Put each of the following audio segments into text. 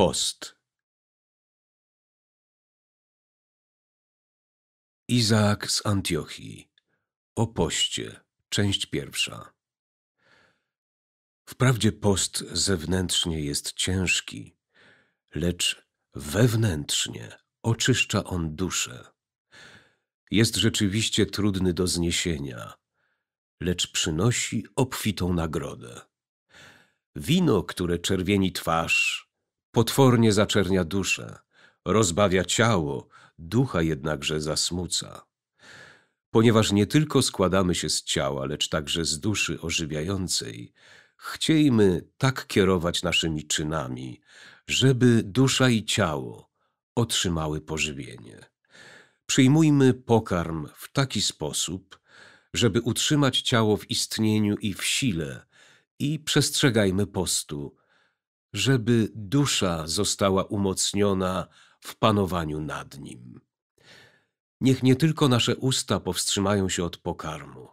Post Izaak z Antiochii O poście, część pierwsza Wprawdzie post zewnętrznie jest ciężki, lecz wewnętrznie oczyszcza on duszę. Jest rzeczywiście trudny do zniesienia, lecz przynosi obfitą nagrodę. Wino, które czerwieni twarz, Potwornie zaczernia duszę, rozbawia ciało, ducha jednakże zasmuca. Ponieważ nie tylko składamy się z ciała, lecz także z duszy ożywiającej, chciejmy tak kierować naszymi czynami, żeby dusza i ciało otrzymały pożywienie. Przyjmujmy pokarm w taki sposób, żeby utrzymać ciało w istnieniu i w sile i przestrzegajmy postu, żeby dusza została umocniona w panowaniu nad nim. Niech nie tylko nasze usta powstrzymają się od pokarmu,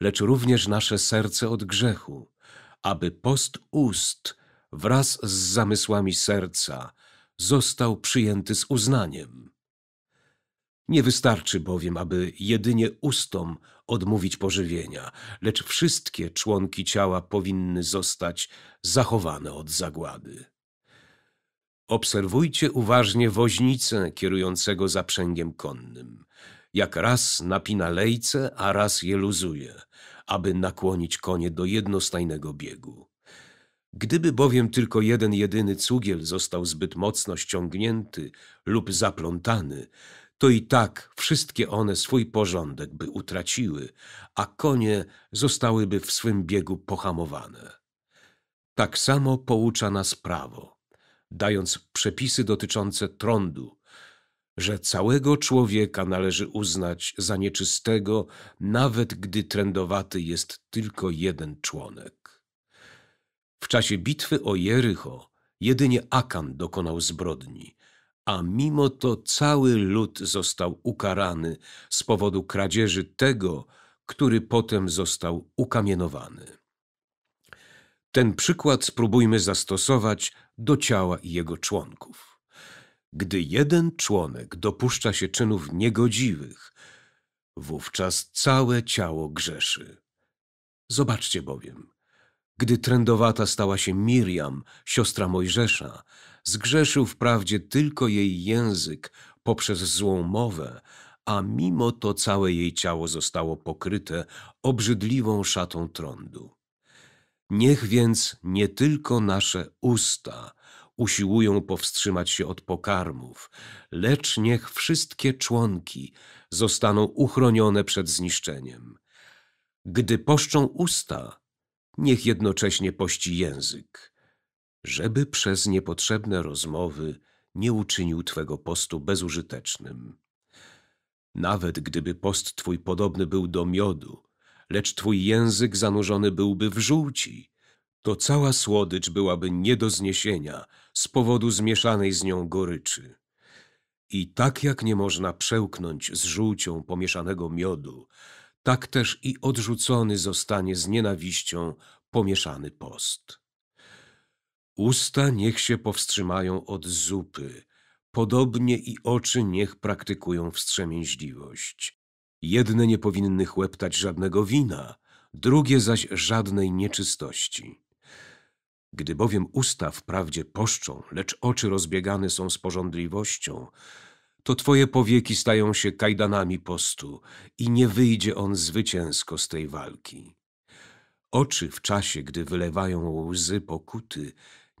lecz również nasze serce od grzechu, aby post ust wraz z zamysłami serca został przyjęty z uznaniem. Nie wystarczy bowiem, aby jedynie ustom odmówić pożywienia, lecz wszystkie członki ciała powinny zostać zachowane od zagłady. Obserwujcie uważnie woźnicę kierującego zaprzęgiem konnym, jak raz napina lejce, a raz je luzuje, aby nakłonić konie do jednostajnego biegu. Gdyby bowiem tylko jeden jedyny cugiel został zbyt mocno ściągnięty lub zaplątany, to i tak wszystkie one swój porządek by utraciły, a konie zostałyby w swym biegu pohamowane. Tak samo poucza nas prawo, dając przepisy dotyczące trądu, że całego człowieka należy uznać za nieczystego, nawet gdy trędowaty jest tylko jeden członek. W czasie bitwy o Jericho jedynie Akan dokonał zbrodni, a mimo to cały lud został ukarany z powodu kradzieży tego, który potem został ukamienowany. Ten przykład spróbujmy zastosować do ciała i jego członków. Gdy jeden członek dopuszcza się czynów niegodziwych, wówczas całe ciało grzeszy. Zobaczcie bowiem, gdy trędowata stała się Miriam, siostra Mojżesza, Zgrzeszył wprawdzie tylko jej język poprzez złą mowę, a mimo to całe jej ciało zostało pokryte obrzydliwą szatą trądu. Niech więc nie tylko nasze usta usiłują powstrzymać się od pokarmów, lecz niech wszystkie członki zostaną uchronione przed zniszczeniem. Gdy poszczą usta, niech jednocześnie pości język żeby przez niepotrzebne rozmowy nie uczynił Twego postu bezużytecznym. Nawet gdyby post Twój podobny był do miodu, lecz Twój język zanurzony byłby w żółci, to cała słodycz byłaby nie do zniesienia z powodu zmieszanej z nią goryczy. I tak jak nie można przełknąć z żółcią pomieszanego miodu, tak też i odrzucony zostanie z nienawiścią pomieszany post. Usta niech się powstrzymają od zupy, podobnie i oczy niech praktykują wstrzemięźliwość. Jedne nie powinny chłeptać żadnego wina, drugie zaś żadnej nieczystości. Gdy bowiem usta wprawdzie poszczą, lecz oczy rozbiegane są z porządliwością, to twoje powieki stają się kajdanami postu i nie wyjdzie on zwycięsko z tej walki. Oczy w czasie, gdy wylewają łzy pokuty,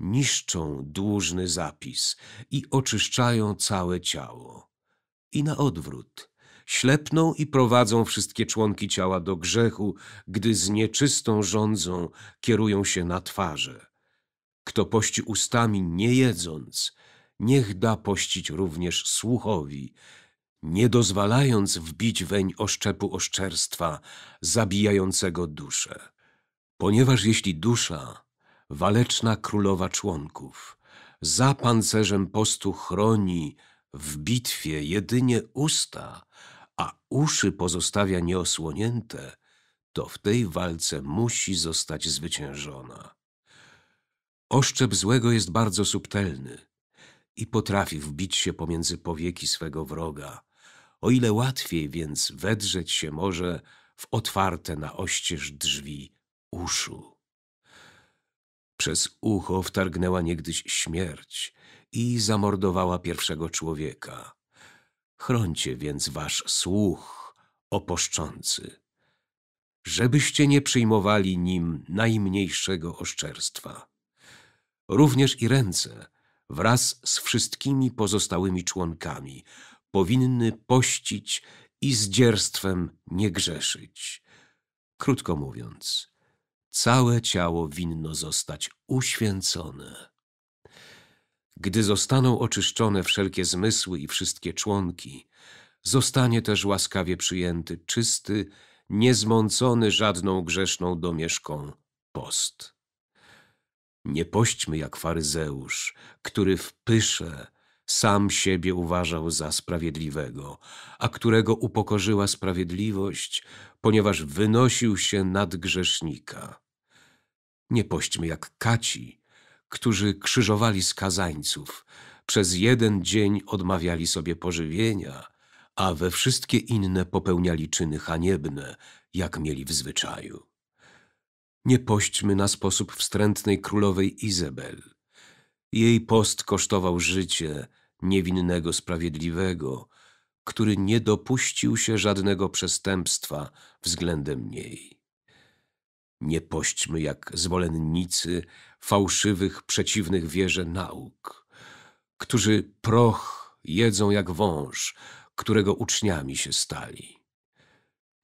niszczą dłużny zapis i oczyszczają całe ciało. I na odwrót, ślepną i prowadzą wszystkie członki ciała do grzechu, gdy z nieczystą rządzą kierują się na twarze. Kto pości ustami nie jedząc, niech da pościć również słuchowi, nie dozwalając wbić weń oszczepu oszczerstwa, zabijającego duszę. Ponieważ jeśli dusza waleczna królowa członków. Za pancerzem postu chroni w bitwie jedynie usta, a uszy pozostawia nieosłonięte, to w tej walce musi zostać zwyciężona. Oszczep złego jest bardzo subtelny i potrafi wbić się pomiędzy powieki swego wroga, o ile łatwiej więc wedrzeć się może w otwarte na oścież drzwi uszu. Przez ucho wtargnęła niegdyś śmierć i zamordowała pierwszego człowieka. Chroncie więc wasz słuch, oposzczący, żebyście nie przyjmowali nim najmniejszego oszczerstwa. Również i ręce, wraz z wszystkimi pozostałymi członkami, powinny pościć i z nie grzeszyć. Krótko mówiąc, Całe ciało winno zostać uświęcone. Gdy zostaną oczyszczone wszelkie zmysły i wszystkie członki, zostanie też łaskawie przyjęty czysty, niezmącony żadną grzeszną domieszką post. Nie pośćmy jak faryzeusz, który w pysze sam siebie uważał za sprawiedliwego, a którego upokorzyła sprawiedliwość, ponieważ wynosił się nad grzesznika. Nie pośćmy jak kaci, którzy krzyżowali skazańców, przez jeden dzień odmawiali sobie pożywienia, a we wszystkie inne popełniali czyny haniebne, jak mieli w zwyczaju. Nie pośćmy na sposób wstrętnej królowej Izabel. Jej post kosztował życie niewinnego sprawiedliwego, który nie dopuścił się żadnego przestępstwa względem niej. Nie pośćmy jak zwolennicy fałszywych, przeciwnych wierze nauk, którzy proch jedzą jak wąż, którego uczniami się stali.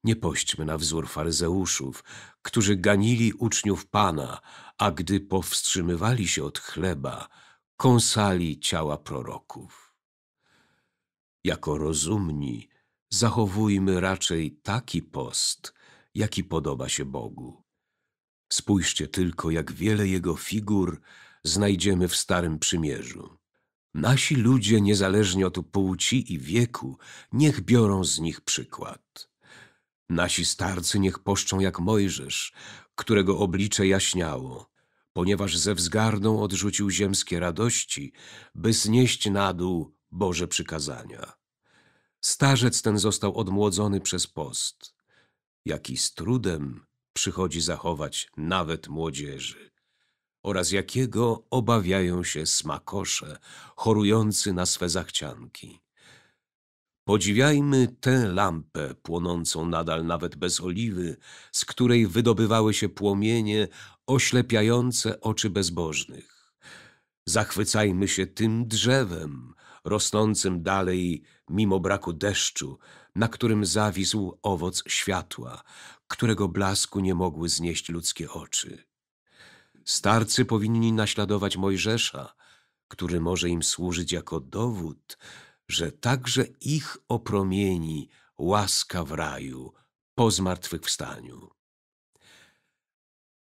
Nie pośćmy na wzór faryzeuszów, którzy ganili uczniów Pana, a gdy powstrzymywali się od chleba, kąsali ciała proroków. Jako rozumni zachowujmy raczej taki post, jaki podoba się Bogu. Spójrzcie tylko, jak wiele jego figur znajdziemy w Starym Przymierzu. Nasi ludzie, niezależnie od płci i wieku, niech biorą z nich przykład. Nasi starcy niech poszczą jak Mojżesz, którego oblicze jaśniało, ponieważ ze wzgardą odrzucił ziemskie radości, by znieść na dół Boże przykazania. Starzec ten został odmłodzony przez post, jaki z trudem przychodzi zachować nawet młodzieży oraz jakiego obawiają się smakosze chorujący na swe zachcianki. Podziwiajmy tę lampę płonącą nadal nawet bez oliwy, z której wydobywały się płomienie oślepiające oczy bezbożnych. Zachwycajmy się tym drzewem, rosnącym dalej mimo braku deszczu, na którym zawisł owoc światła, którego blasku nie mogły znieść ludzkie oczy. Starcy powinni naśladować Mojżesza, który może im służyć jako dowód, że także ich opromieni łaska w raju po zmartwychwstaniu.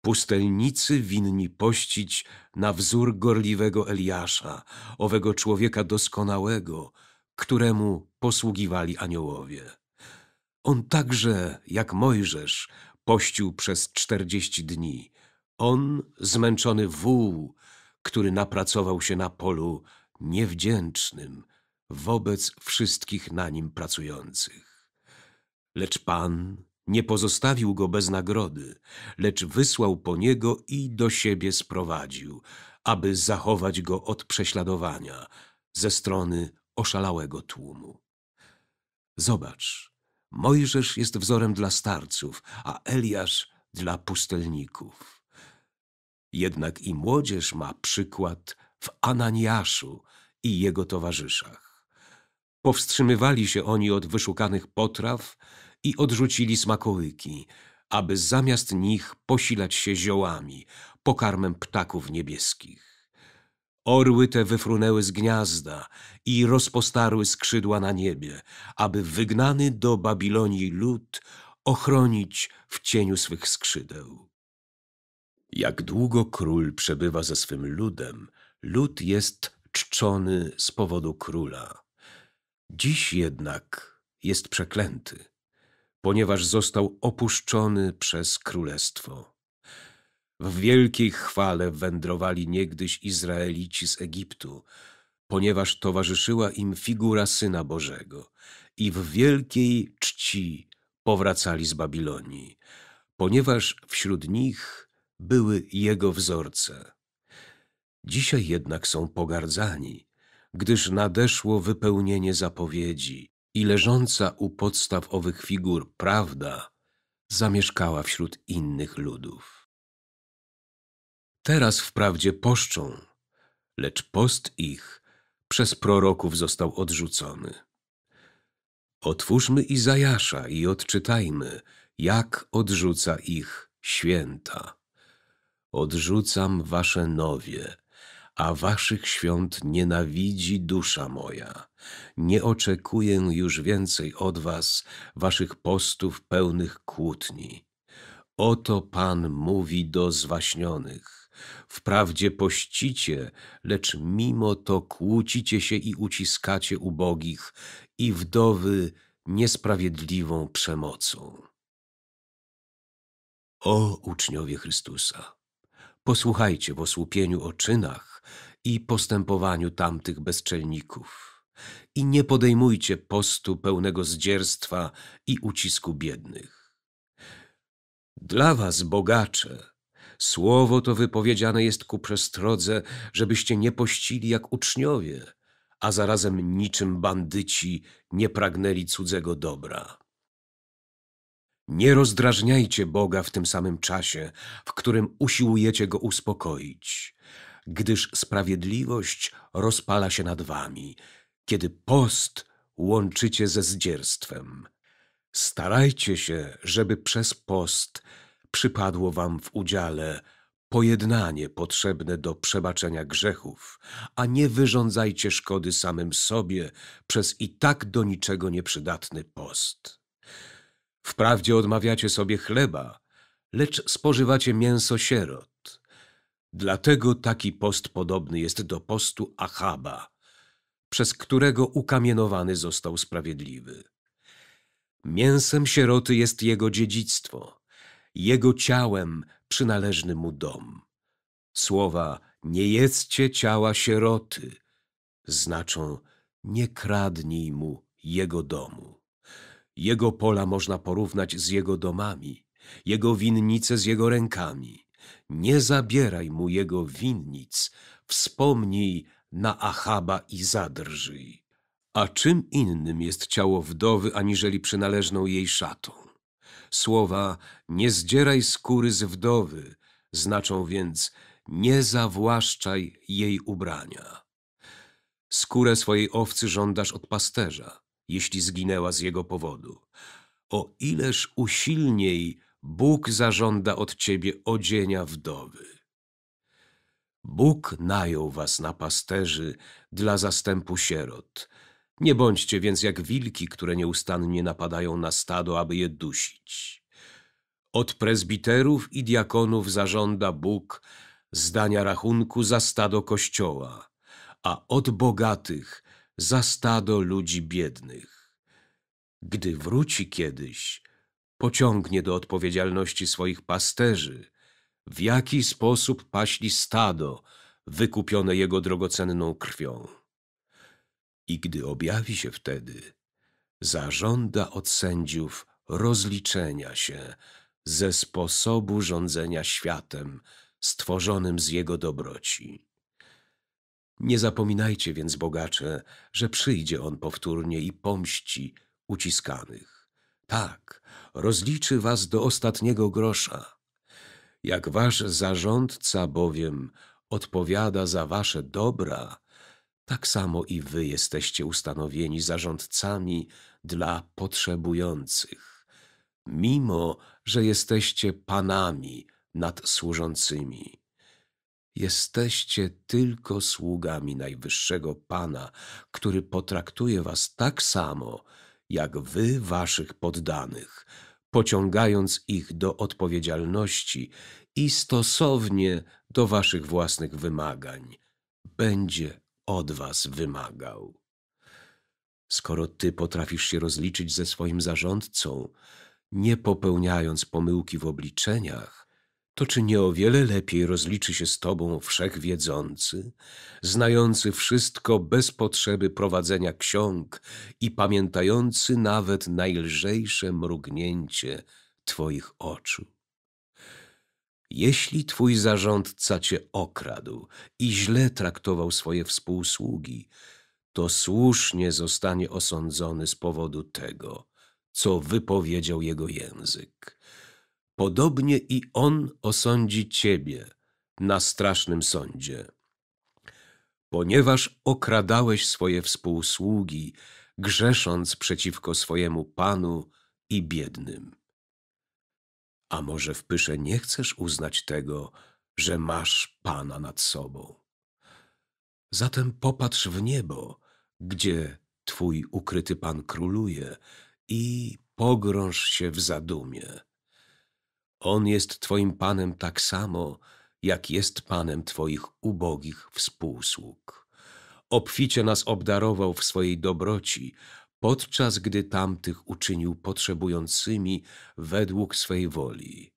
Pustelnicy winni pościć na wzór gorliwego Eliasza, owego człowieka doskonałego, któremu posługiwali aniołowie. On także, jak Mojżesz, pościł przez czterdzieści dni. On, zmęczony wół, który napracował się na polu niewdzięcznym wobec wszystkich na nim pracujących. Lecz Pan nie pozostawił go bez nagrody, lecz wysłał po niego i do siebie sprowadził, aby zachować go od prześladowania ze strony oszalałego tłumu. Zobacz, Mojżesz jest wzorem dla starców, a Eliasz dla pustelników. Jednak i młodzież ma przykład w Ananiaszu i jego towarzyszach. Powstrzymywali się oni od wyszukanych potraw i odrzucili smakołyki, aby zamiast nich posilać się ziołami, pokarmem ptaków niebieskich. Orły te wyfrunęły z gniazda i rozpostarły skrzydła na niebie, aby wygnany do Babilonii lud ochronić w cieniu swych skrzydeł. Jak długo król przebywa ze swym ludem, lud jest czczony z powodu króla. Dziś jednak jest przeklęty, ponieważ został opuszczony przez królestwo. W wielkiej chwale wędrowali niegdyś Izraelici z Egiptu, ponieważ towarzyszyła im figura Syna Bożego i w wielkiej czci powracali z Babilonii, ponieważ wśród nich były Jego wzorce. Dzisiaj jednak są pogardzani, gdyż nadeszło wypełnienie zapowiedzi i leżąca u podstaw owych figur prawda zamieszkała wśród innych ludów. Teraz wprawdzie poszczą, lecz post ich przez proroków został odrzucony. Otwórzmy Izajasza i odczytajmy, jak odrzuca ich święta. Odrzucam wasze nowie, a waszych świąt nienawidzi dusza moja. Nie oczekuję już więcej od was waszych postów pełnych kłótni. Oto Pan mówi do zwaśnionych. Wprawdzie pościcie, lecz mimo to kłócicie się i uciskacie ubogich i wdowy niesprawiedliwą przemocą. O uczniowie Chrystusa, posłuchajcie w osłupieniu o czynach i postępowaniu tamtych bezczelników i nie podejmujcie postu pełnego zdzierstwa i ucisku biednych dla was, bogacze, słowo to wypowiedziane jest ku przestrodze, żebyście nie pościli jak uczniowie, a zarazem niczym bandyci nie pragnęli cudzego dobra. Nie rozdrażniajcie Boga w tym samym czasie, w którym usiłujecie Go uspokoić, gdyż sprawiedliwość rozpala się nad wami, kiedy post łączycie ze zdzierstwem, Starajcie się, żeby przez post przypadło wam w udziale pojednanie potrzebne do przebaczenia grzechów, a nie wyrządzajcie szkody samym sobie przez i tak do niczego nieprzydatny post. Wprawdzie odmawiacie sobie chleba, lecz spożywacie mięso sierot. Dlatego taki post podobny jest do postu Achaba, przez którego ukamienowany został sprawiedliwy. Mięsem sieroty jest jego dziedzictwo, jego ciałem przynależny mu dom. Słowa nie jedzcie ciała sieroty znaczą nie kradnij mu jego domu. Jego pola można porównać z jego domami, jego winnice z jego rękami. Nie zabieraj mu jego winnic, wspomnij na Achaba i zadrżyj. A czym innym jest ciało wdowy, aniżeli przynależną jej szatą? Słowa nie zdzieraj skóry z wdowy znaczą więc nie zawłaszczaj jej ubrania. Skórę swojej owcy żądasz od pasterza, jeśli zginęła z jego powodu. O ileż usilniej Bóg zażąda od ciebie odzienia wdowy. Bóg najął was na pasterzy dla zastępu sierot – nie bądźcie więc jak wilki, które nieustannie napadają na stado, aby je dusić. Od prezbiterów i diakonów zażąda Bóg zdania rachunku za stado Kościoła, a od bogatych za stado ludzi biednych. Gdy wróci kiedyś, pociągnie do odpowiedzialności swoich pasterzy, w jaki sposób paśli stado wykupione jego drogocenną krwią i gdy objawi się wtedy, zażąda od sędziów rozliczenia się ze sposobu rządzenia światem stworzonym z jego dobroci. Nie zapominajcie więc, bogacze, że przyjdzie on powtórnie i pomści uciskanych. Tak, rozliczy was do ostatniego grosza. Jak wasz zarządca bowiem odpowiada za wasze dobra, tak samo i wy jesteście ustanowieni zarządcami dla potrzebujących, mimo że jesteście panami nad służącymi. Jesteście tylko sługami Najwyższego Pana, który potraktuje was tak samo, jak wy waszych poddanych, pociągając ich do odpowiedzialności i stosownie do waszych własnych wymagań. Będzie od was wymagał. Skoro ty potrafisz się rozliczyć ze swoim zarządcą, nie popełniając pomyłki w obliczeniach, to czy nie o wiele lepiej rozliczy się z tobą wszechwiedzący, znający wszystko bez potrzeby prowadzenia ksiąg i pamiętający nawet najlżejsze mrugnięcie twoich oczu? Jeśli twój zarządca cię okradł i źle traktował swoje współsługi, to słusznie zostanie osądzony z powodu tego, co wypowiedział jego język. Podobnie i on osądzi ciebie na strasznym sądzie. Ponieważ okradałeś swoje współsługi, grzesząc przeciwko swojemu panu i biednym. A może w pysze nie chcesz uznać tego, że masz Pana nad sobą? Zatem popatrz w niebo, gdzie Twój ukryty Pan króluje i pogrąż się w zadumie. On jest Twoim Panem tak samo, jak jest Panem Twoich ubogich współsług. Obficie nas obdarował w swojej dobroci, podczas gdy tamtych uczynił potrzebującymi według swej woli.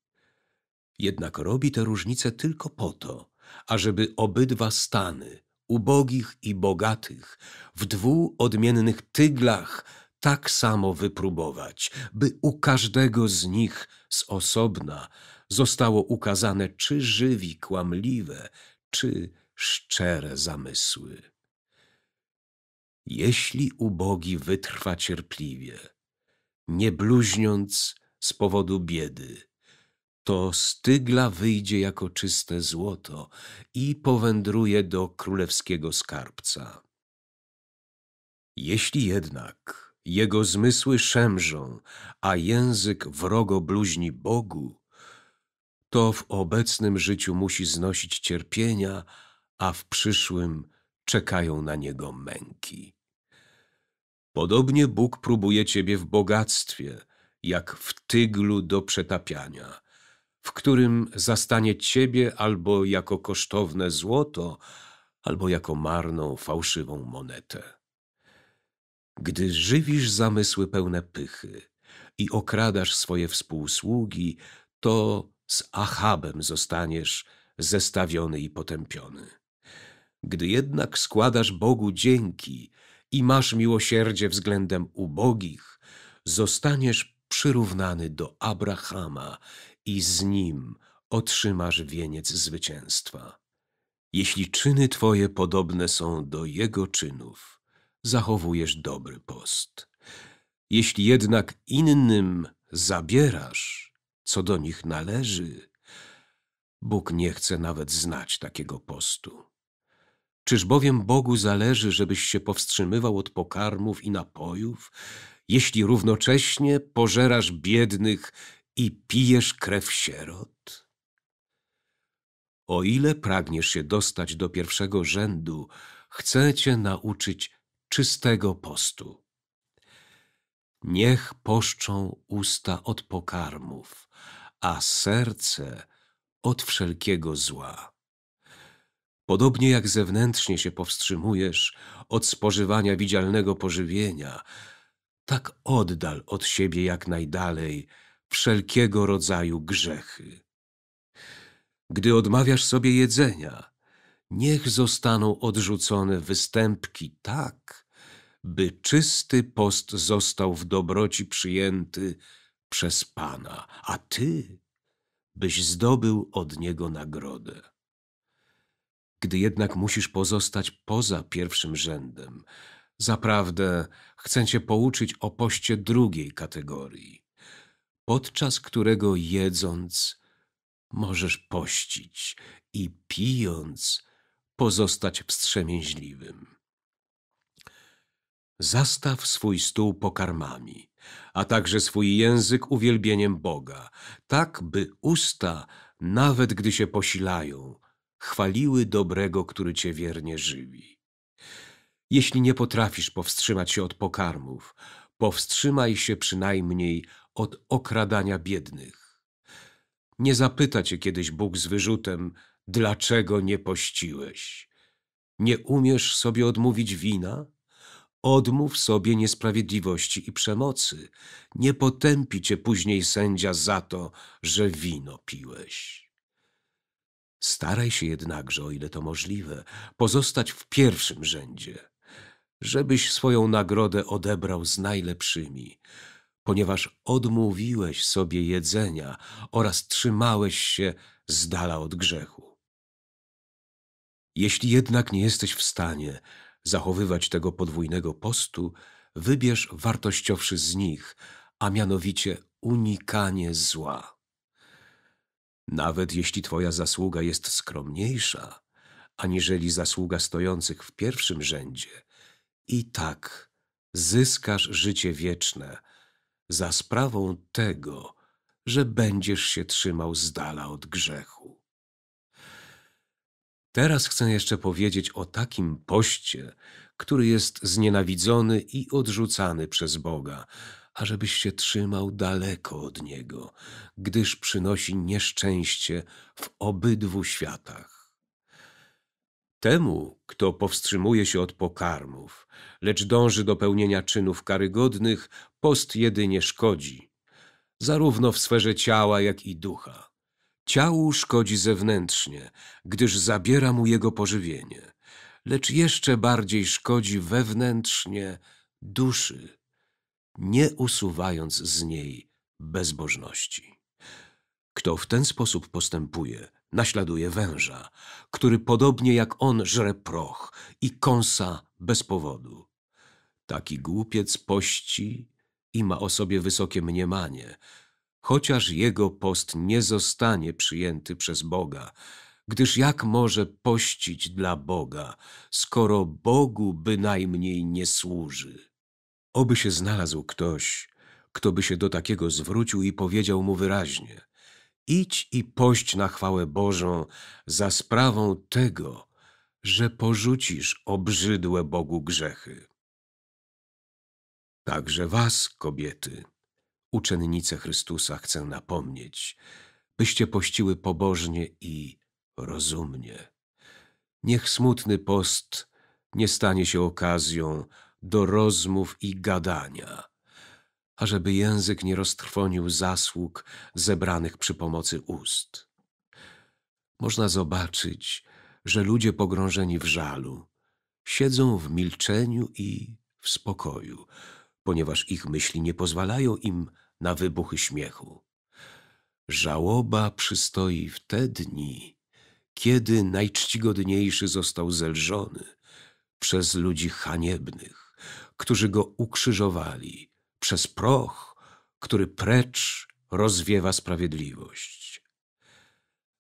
Jednak robi te różnice tylko po to, ażeby obydwa stany, ubogich i bogatych, w dwu odmiennych tyglach tak samo wypróbować, by u każdego z nich z osobna zostało ukazane, czy żywi kłamliwe, czy szczere zamysły jeśli ubogi wytrwa cierpliwie, nie bluźniąc z powodu biedy, to stygla wyjdzie jako czyste złoto i powędruje do królewskiego skarbca. Jeśli jednak jego zmysły szemrzą, a język wrogo bluźni Bogu, to w obecnym życiu musi znosić cierpienia, a w przyszłym czekają na niego męki. Podobnie Bóg próbuje ciebie w bogactwie, jak w tyglu do przetapiania, w którym zastanie ciebie albo jako kosztowne złoto, albo jako marną, fałszywą monetę. Gdy żywisz zamysły pełne pychy i okradasz swoje współsługi, to z Achabem zostaniesz zestawiony i potępiony. Gdy jednak składasz Bogu dzięki i masz miłosierdzie względem ubogich, zostaniesz przyrównany do Abrahama i z nim otrzymasz wieniec zwycięstwa. Jeśli czyny Twoje podobne są do Jego czynów, zachowujesz dobry post. Jeśli jednak innym zabierasz, co do nich należy, Bóg nie chce nawet znać takiego postu. Czyż bowiem Bogu zależy, żebyś się powstrzymywał od pokarmów i napojów, jeśli równocześnie pożerasz biednych i pijesz krew sierot? O ile pragniesz się dostać do pierwszego rzędu, chcę cię nauczyć czystego postu. Niech poszczą usta od pokarmów, a serce od wszelkiego zła. Podobnie jak zewnętrznie się powstrzymujesz od spożywania widzialnego pożywienia, tak oddal od siebie jak najdalej wszelkiego rodzaju grzechy. Gdy odmawiasz sobie jedzenia, niech zostaną odrzucone występki tak, by czysty post został w dobroci przyjęty przez Pana, a Ty byś zdobył od Niego nagrodę gdy jednak musisz pozostać poza pierwszym rzędem. Zaprawdę chcę cię pouczyć o poście drugiej kategorii, podczas którego jedząc możesz pościć i pijąc pozostać wstrzemięźliwym. Zastaw swój stół pokarmami, a także swój język uwielbieniem Boga, tak by usta, nawet gdy się posilają, chwaliły dobrego, który cię wiernie żywi. Jeśli nie potrafisz powstrzymać się od pokarmów, powstrzymaj się przynajmniej od okradania biednych. Nie zapyta cię kiedyś Bóg z wyrzutem, dlaczego nie pościłeś. Nie umiesz sobie odmówić wina? Odmów sobie niesprawiedliwości i przemocy. Nie potępi cię później sędzia za to, że wino piłeś. Staraj się jednakże, o ile to możliwe, pozostać w pierwszym rzędzie, żebyś swoją nagrodę odebrał z najlepszymi, ponieważ odmówiłeś sobie jedzenia oraz trzymałeś się z dala od grzechu. Jeśli jednak nie jesteś w stanie zachowywać tego podwójnego postu, wybierz wartościowszy z nich, a mianowicie unikanie zła. Nawet jeśli twoja zasługa jest skromniejsza, aniżeli zasługa stojących w pierwszym rzędzie, i tak zyskasz życie wieczne za sprawą tego, że będziesz się trzymał z dala od grzechu. Teraz chcę jeszcze powiedzieć o takim poście, który jest znienawidzony i odrzucany przez Boga, ażebyś się trzymał daleko od niego, gdyż przynosi nieszczęście w obydwu światach. Temu, kto powstrzymuje się od pokarmów, lecz dąży do pełnienia czynów karygodnych, post jedynie szkodzi, zarówno w sferze ciała, jak i ducha. Ciału szkodzi zewnętrznie, gdyż zabiera mu jego pożywienie, lecz jeszcze bardziej szkodzi wewnętrznie duszy nie usuwając z niej bezbożności. Kto w ten sposób postępuje, naśladuje węża, który podobnie jak on żre proch i kąsa bez powodu. Taki głupiec pości i ma o sobie wysokie mniemanie, chociaż jego post nie zostanie przyjęty przez Boga, gdyż jak może pościć dla Boga, skoro Bogu bynajmniej nie służy? Oby się znalazł ktoś, kto by się do takiego zwrócił i powiedział mu wyraźnie: Idź i pość na chwałę Bożą za sprawą tego, że porzucisz obrzydłe Bogu grzechy. Także was, kobiety, uczennice Chrystusa, chcę napomnieć, byście pościły pobożnie i rozumnie. Niech smutny post nie stanie się okazją do rozmów i gadania, ażeby język nie roztrwonił zasług zebranych przy pomocy ust. Można zobaczyć, że ludzie pogrążeni w żalu siedzą w milczeniu i w spokoju, ponieważ ich myśli nie pozwalają im na wybuchy śmiechu. Żałoba przystoi w te dni, kiedy najczcigodniejszy został zelżony przez ludzi haniebnych którzy go ukrzyżowali, przez proch, który precz rozwiewa sprawiedliwość.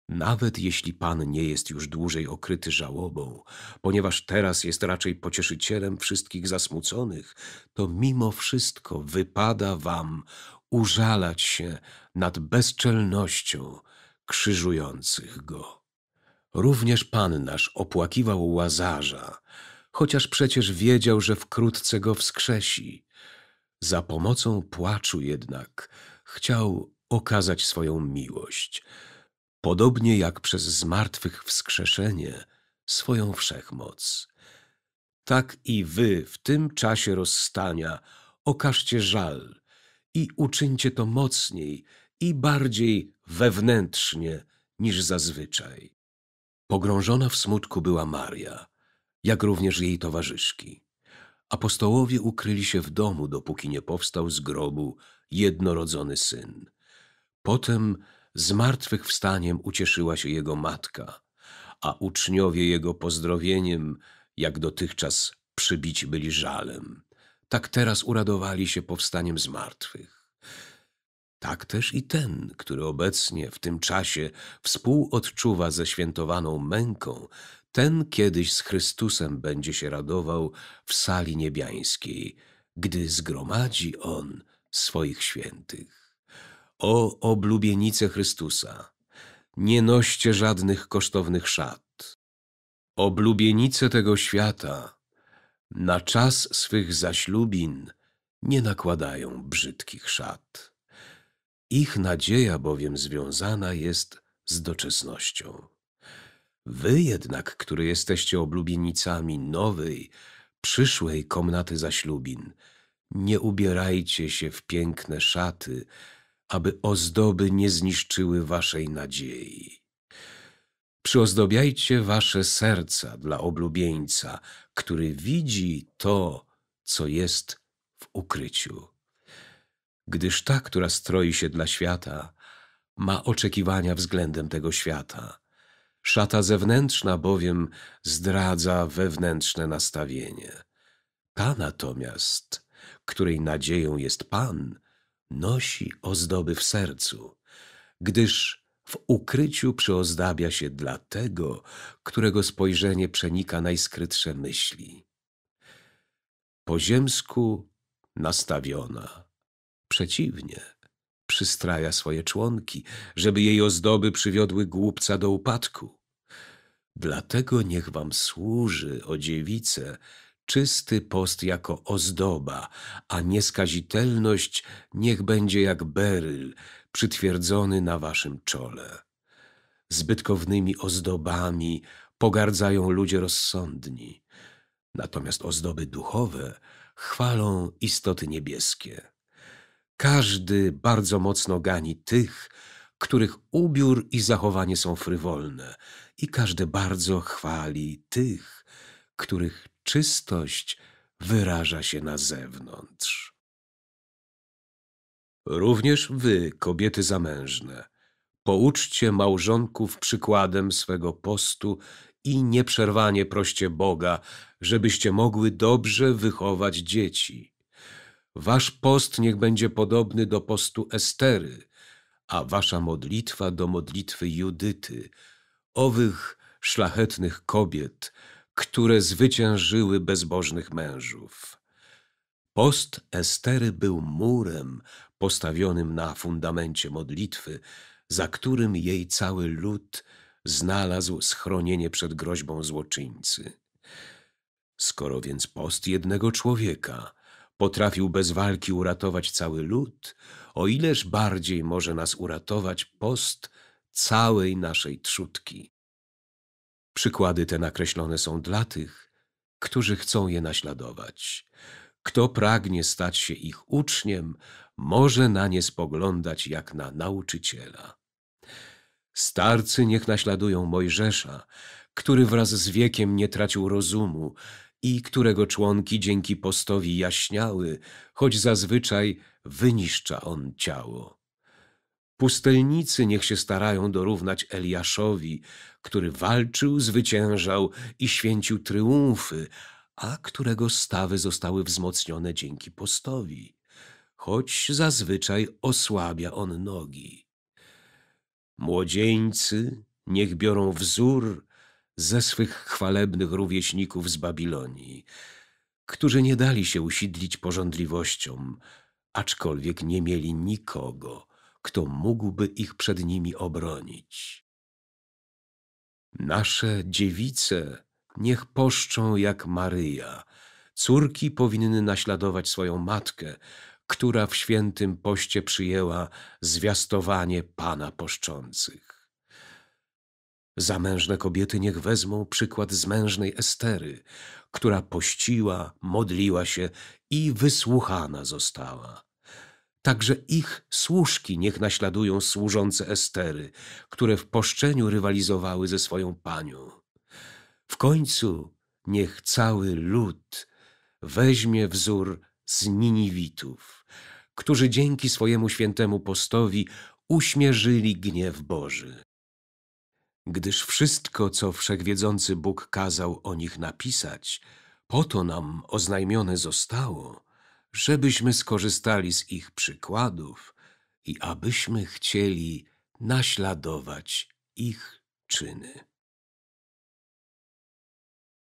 Nawet jeśli Pan nie jest już dłużej okryty żałobą, ponieważ teraz jest raczej pocieszycielem wszystkich zasmuconych, to mimo wszystko wypada Wam użalać się nad bezczelnością krzyżujących Go. Również Pan nasz opłakiwał Łazarza, chociaż przecież wiedział, że wkrótce go wskrzesi. Za pomocą płaczu jednak chciał okazać swoją miłość, podobnie jak przez zmartwych wskrzeszenie swoją wszechmoc. Tak i wy w tym czasie rozstania okażcie żal i uczyńcie to mocniej i bardziej wewnętrznie niż zazwyczaj. Pogrążona w smutku była Maria – jak również jej towarzyszki. Apostołowie ukryli się w domu, dopóki nie powstał z grobu jednorodzony syn. Potem z martwych wstaniem ucieszyła się jego matka, a uczniowie jego pozdrowieniem, jak dotychczas przybici byli żalem. Tak teraz uradowali się powstaniem z martwych. Tak też i ten, który obecnie w tym czasie współodczuwa ze świętowaną męką, ten kiedyś z Chrystusem będzie się radował w sali niebiańskiej, gdy zgromadzi On swoich świętych. O oblubienice Chrystusa, nie noście żadnych kosztownych szat. Oblubienice tego świata, na czas swych zaślubin nie nakładają brzydkich szat. Ich nadzieja bowiem związana jest z doczesnością. Wy jednak, który jesteście oblubienicami nowej, przyszłej komnaty zaślubin, nie ubierajcie się w piękne szaty, aby ozdoby nie zniszczyły waszej nadziei. Przyozdobiajcie wasze serca dla oblubieńca, który widzi to, co jest w ukryciu. Gdyż ta, która stroi się dla świata, ma oczekiwania względem tego świata – Szata zewnętrzna bowiem zdradza wewnętrzne nastawienie. Ta natomiast, której nadzieją jest Pan, nosi ozdoby w sercu, gdyż w ukryciu przyozdabia się dla tego, którego spojrzenie przenika najskrytsze myśli. Po ziemsku nastawiona, przeciwnie, przystraja swoje członki, żeby jej ozdoby przywiodły głupca do upadku. Dlatego niech wam służy, o dziewice, czysty post jako ozdoba, a nieskazitelność niech będzie jak beryl przytwierdzony na waszym czole. Zbytkownymi ozdobami pogardzają ludzie rozsądni, natomiast ozdoby duchowe chwalą istoty niebieskie. Każdy bardzo mocno gani tych, których ubiór i zachowanie są frywolne, i każdy bardzo chwali tych, których czystość wyraża się na zewnątrz. Również wy, kobiety zamężne, pouczcie małżonków przykładem swego postu i nieprzerwanie proście Boga, żebyście mogły dobrze wychować dzieci. Wasz post niech będzie podobny do postu Estery, a wasza modlitwa do modlitwy Judyty, owych szlachetnych kobiet, które zwyciężyły bezbożnych mężów. Post Estery był murem postawionym na fundamencie modlitwy, za którym jej cały lud znalazł schronienie przed groźbą złoczyńcy. Skoro więc post jednego człowieka potrafił bez walki uratować cały lud, o ileż bardziej może nas uratować post całej naszej trzutki. Przykłady te nakreślone są dla tych, którzy chcą je naśladować. Kto pragnie stać się ich uczniem, może na nie spoglądać jak na nauczyciela. Starcy niech naśladują Mojżesza, który wraz z wiekiem nie tracił rozumu i którego członki dzięki postowi jaśniały, choć zazwyczaj wyniszcza on ciało. Pustelnicy niech się starają dorównać Eliaszowi, który walczył, zwyciężał i święcił tryumfy, a którego stawy zostały wzmocnione dzięki postowi, choć zazwyczaj osłabia on nogi. Młodzieńcy niech biorą wzór ze swych chwalebnych rówieśników z Babilonii, którzy nie dali się usidlić porządliwościom, aczkolwiek nie mieli nikogo, kto mógłby ich przed nimi obronić. Nasze dziewice niech poszczą jak Maryja. Córki powinny naśladować swoją matkę, która w świętym poście przyjęła zwiastowanie Pana poszczących. Zamężne kobiety niech wezmą przykład z mężnej Estery, która pościła, modliła się i wysłuchana została. Także ich służki niech naśladują służące Estery, które w poszczeniu rywalizowały ze swoją panią. W końcu niech cały lud weźmie wzór z Niniwitów, którzy dzięki swojemu świętemu postowi uśmierzyli gniew Boży. Gdyż wszystko, co wszechwiedzący Bóg kazał o nich napisać, po to nam oznajmione zostało, żebyśmy skorzystali z ich przykładów i abyśmy chcieli naśladować ich czyny.